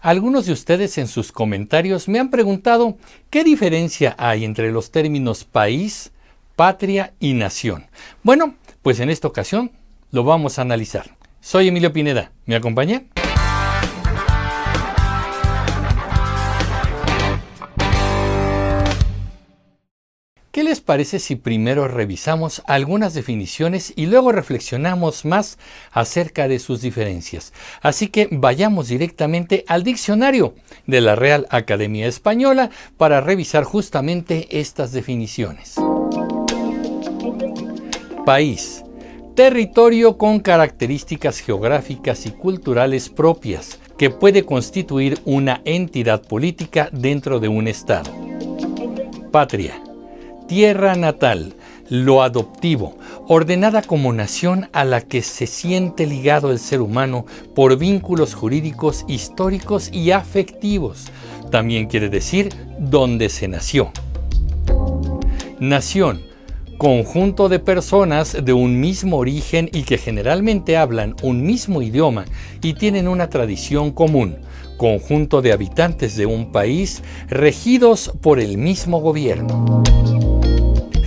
Algunos de ustedes en sus comentarios me han preguntado qué diferencia hay entre los términos país, patria y nación. Bueno, pues en esta ocasión lo vamos a analizar. Soy Emilio Pineda, ¿me acompaña? les parece si primero revisamos algunas definiciones y luego reflexionamos más acerca de sus diferencias? Así que vayamos directamente al diccionario de la Real Academia Española para revisar justamente estas definiciones. País. Territorio con características geográficas y culturales propias que puede constituir una entidad política dentro de un Estado. Patria tierra natal, lo adoptivo, ordenada como nación a la que se siente ligado el ser humano por vínculos jurídicos, históricos y afectivos. También quiere decir donde se nació. Nación, conjunto de personas de un mismo origen y que generalmente hablan un mismo idioma y tienen una tradición común, conjunto de habitantes de un país regidos por el mismo gobierno.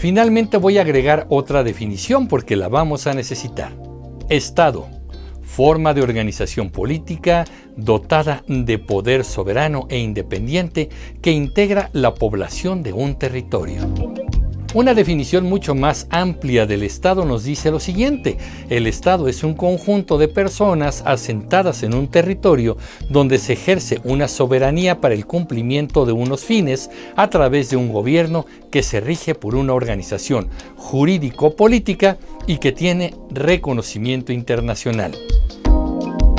Finalmente voy a agregar otra definición porque la vamos a necesitar. Estado, forma de organización política dotada de poder soberano e independiente que integra la población de un territorio. Una definición mucho más amplia del Estado nos dice lo siguiente, el Estado es un conjunto de personas asentadas en un territorio donde se ejerce una soberanía para el cumplimiento de unos fines a través de un gobierno que se rige por una organización jurídico-política y que tiene reconocimiento internacional.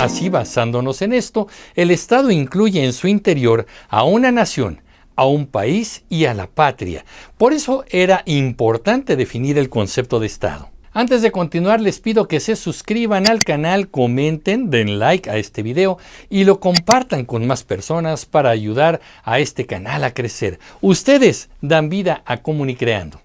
Así, basándonos en esto, el Estado incluye en su interior a una nación a un país y a la patria. Por eso era importante definir el concepto de Estado. Antes de continuar les pido que se suscriban al canal, comenten, den like a este video y lo compartan con más personas para ayudar a este canal a crecer. Ustedes dan vida a Comunicreando.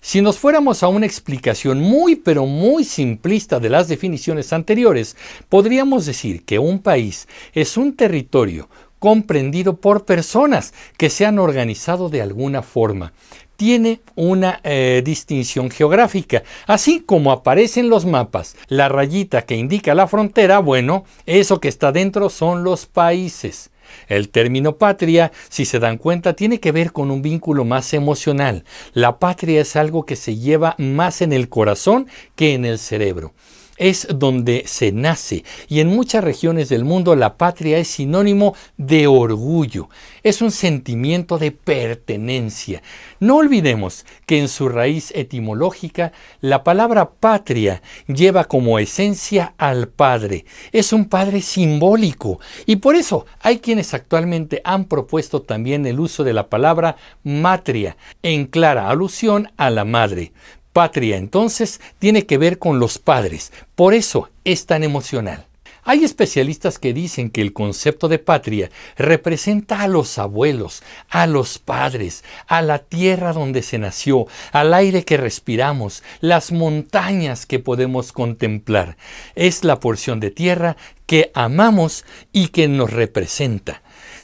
Si nos fuéramos a una explicación muy pero muy simplista de las definiciones anteriores, podríamos decir que un país es un territorio comprendido por personas que se han organizado de alguna forma. Tiene una eh, distinción geográfica. Así como aparecen los mapas, la rayita que indica la frontera, bueno, eso que está dentro son los países. El término patria, si se dan cuenta, tiene que ver con un vínculo más emocional. La patria es algo que se lleva más en el corazón que en el cerebro es donde se nace y en muchas regiones del mundo la patria es sinónimo de orgullo, es un sentimiento de pertenencia. No olvidemos que en su raíz etimológica la palabra patria lleva como esencia al padre, es un padre simbólico y por eso hay quienes actualmente han propuesto también el uso de la palabra matria en clara alusión a la madre. Patria, entonces, tiene que ver con los padres, por eso es tan emocional. Hay especialistas que dicen que el concepto de patria representa a los abuelos, a los padres, a la tierra donde se nació, al aire que respiramos, las montañas que podemos contemplar. Es la porción de tierra que amamos y que nos representa.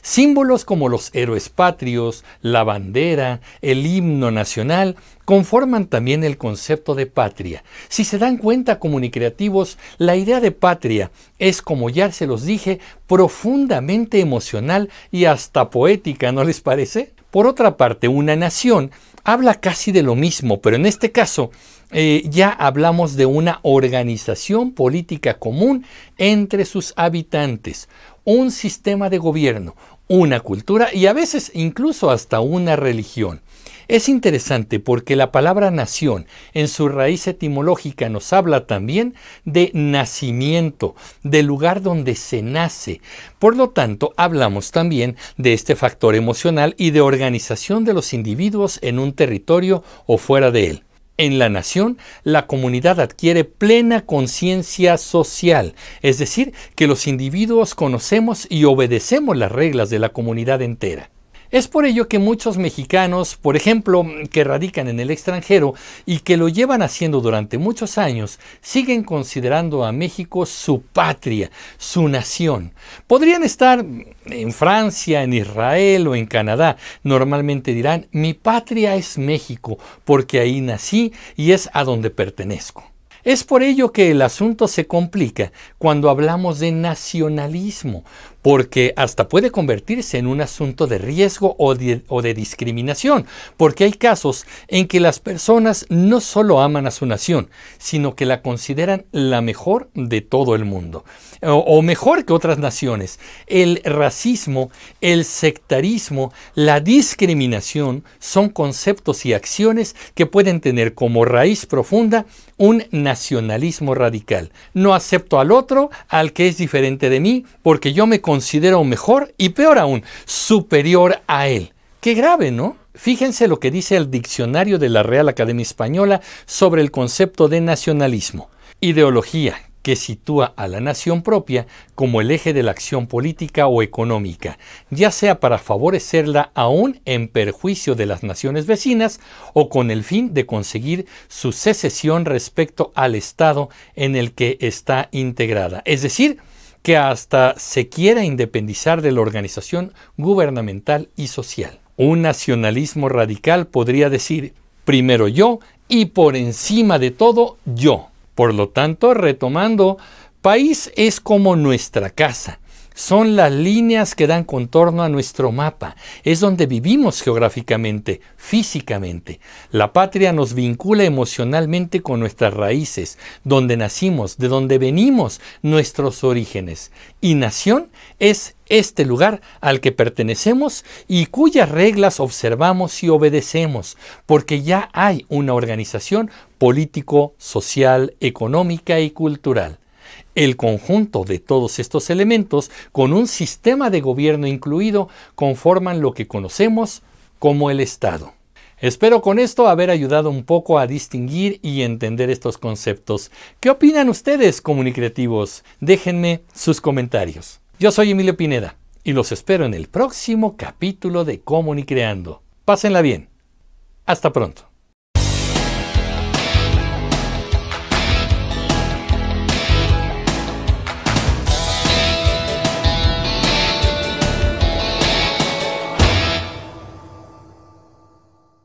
Símbolos como los héroes patrios, la bandera, el himno nacional conforman también el concepto de patria. Si se dan cuenta comunicativos, la idea de patria es, como ya se los dije, profundamente emocional y hasta poética, ¿no les parece? Por otra parte, una nación habla casi de lo mismo, pero en este caso eh, ya hablamos de una organización política común entre sus habitantes, un sistema de gobierno, una cultura y a veces incluso hasta una religión. Es interesante porque la palabra nación en su raíz etimológica nos habla también de nacimiento, del lugar donde se nace. Por lo tanto, hablamos también de este factor emocional y de organización de los individuos en un territorio o fuera de él. En la nación, la comunidad adquiere plena conciencia social, es decir, que los individuos conocemos y obedecemos las reglas de la comunidad entera. Es por ello que muchos mexicanos, por ejemplo, que radican en el extranjero y que lo llevan haciendo durante muchos años, siguen considerando a México su patria, su nación. Podrían estar en Francia, en Israel o en Canadá. Normalmente dirán, mi patria es México, porque ahí nací y es a donde pertenezco. Es por ello que el asunto se complica cuando hablamos de nacionalismo, porque hasta puede convertirse en un asunto de riesgo o de, discriminación, porque hay casos en que las personas no solo aman a su nación, sino que la consideran la mejor de todo el mundo, o mejor que otras naciones. El racismo, el sectarismo, la discriminación son conceptos y acciones que pueden tener como raíz profunda un nacionalismo radical. No acepto al otro, al que es diferente de mí, porque yo me considero mejor y peor aún, superior a él. Qué grave, ¿no? Fíjense lo que dice el diccionario de la Real Academia Española sobre el concepto de nacionalismo. Ideología que sitúa a la nación propia como el eje de la acción política o económica, ya sea para favorecerla aún en perjuicio de las naciones vecinas o con el fin de conseguir su secesión respecto al Estado en el que está integrada. Es decir, que hasta se quiera independizar de la organización gubernamental y social. Un nacionalismo radical podría decir, primero yo y por encima de todo yo por lo tanto, retomando, país es como nuestra casa son las líneas que dan contorno a nuestro mapa, es donde vivimos geográficamente, físicamente. La patria nos vincula emocionalmente con nuestras raíces, donde nacimos, de donde venimos, nuestros orígenes. Y nación es este lugar al que pertenecemos y cuyas reglas observamos y obedecemos, porque ya hay una organización político, social, económica y cultural el conjunto de todos estos elementos, con un sistema de gobierno incluido, conforman lo que conocemos como el Estado. Espero con esto haber ayudado un poco a distinguir y entender estos conceptos. ¿Qué opinan ustedes, comunicativos? Déjenme sus comentarios. Yo soy Emilio Pineda y los espero en el próximo capítulo de Comunicreando. Pásenla bien. Hasta pronto.